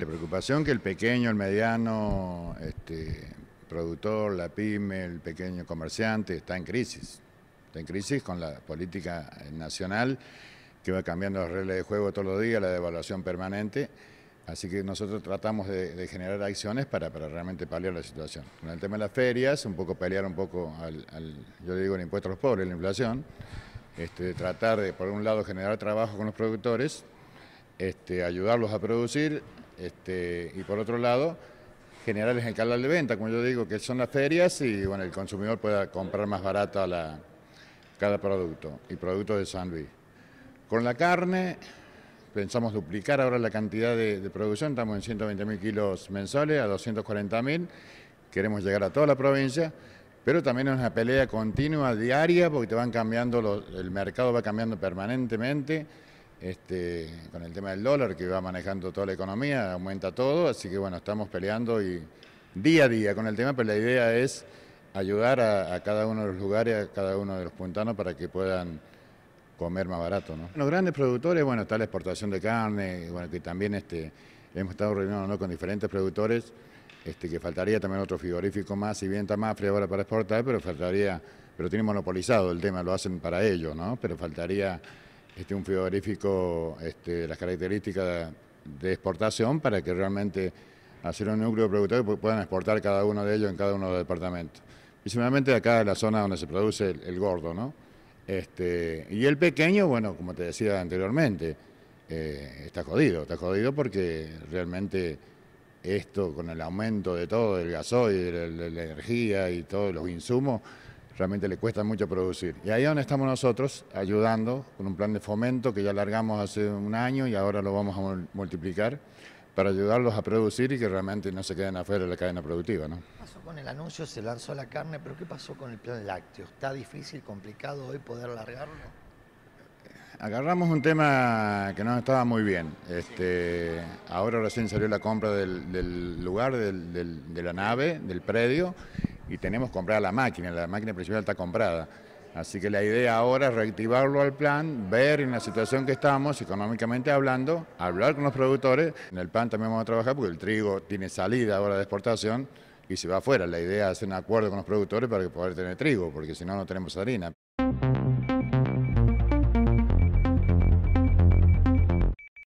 La preocupación que el pequeño, el mediano, este, productor, la pyme, el pequeño comerciante está en crisis. Está en crisis con la política eh, nacional que va cambiando las reglas de juego todos los días, la devaluación permanente. Así que nosotros tratamos de, generar acciones para, realmente paliar la situación. Con el tema de las ferias, un poco pelear un poco al, yo digo, el impuesto a los pobres, la inflación, este, tratar de, por un lado, generar trabajo con los productores, este, ayudarlos a producir, este, y por otro lado, generarles el de venta, como yo digo, que son las ferias y bueno, el consumidor pueda comprar más barato cada producto y producto de San Luis. Con la carne, pensamos duplicar ahora la cantidad de, producción, estamos en 120.000 kilos mensuales a 240.000, queremos llegar a toda la provincia, pero también es una pelea continua, diaria, porque van cambiando, el mercado va cambiando permanentemente este, con el tema del dólar que va manejando toda la economía, aumenta todo, así que bueno, estamos peleando y día a día con el tema, pero la idea es ayudar a, cada uno de los lugares, a cada uno de los puntanos para que puedan comer más barato. ¿no? Los grandes productores, bueno, está la exportación de carne, bueno, que también este, hemos estado reuniendo con diferentes productores, este, que faltaría también otro frigorífico más, si bien está frío ahora para exportar, pero faltaría, pero tiene monopolizado el tema, lo hacen para ellos, ¿no? Pero faltaría este, un frigorífico este, las características de exportación para que realmente hacer un núcleo productivo puedan exportar cada uno de ellos en cada uno de los departamentos. Principalmente acá la zona donde se produce el, gordo, ¿no? Este, y el pequeño, bueno, como te decía anteriormente, eh, está jodido, está jodido porque realmente esto con el aumento de todo, el gasoil, de la energía y todos los insumos, realmente le cuesta mucho producir. Y ahí es donde estamos nosotros, ayudando con un plan de fomento que ya largamos hace un año y ahora lo vamos a multiplicar para ayudarlos a producir y que realmente no se queden afuera de la cadena productiva. ¿no? ¿Qué pasó con el anuncio? Se lanzó la carne, pero ¿qué pasó con el plan lácteo? ¿Está difícil, complicado hoy poder largarlo? Agarramos un tema que no estaba muy bien. Este, ahora recién salió la compra del, lugar, del, de la nave, del predio, y tenemos comprar la máquina, la máquina principal está comprada. Así que la idea ahora es reactivarlo al plan, ver en la situación que estamos, económicamente hablando, hablar con los productores. En el plan también vamos a trabajar porque el trigo tiene salida ahora de exportación y se va afuera. La idea es hacer un acuerdo con los productores para poder tener trigo, porque si no, no tenemos harina.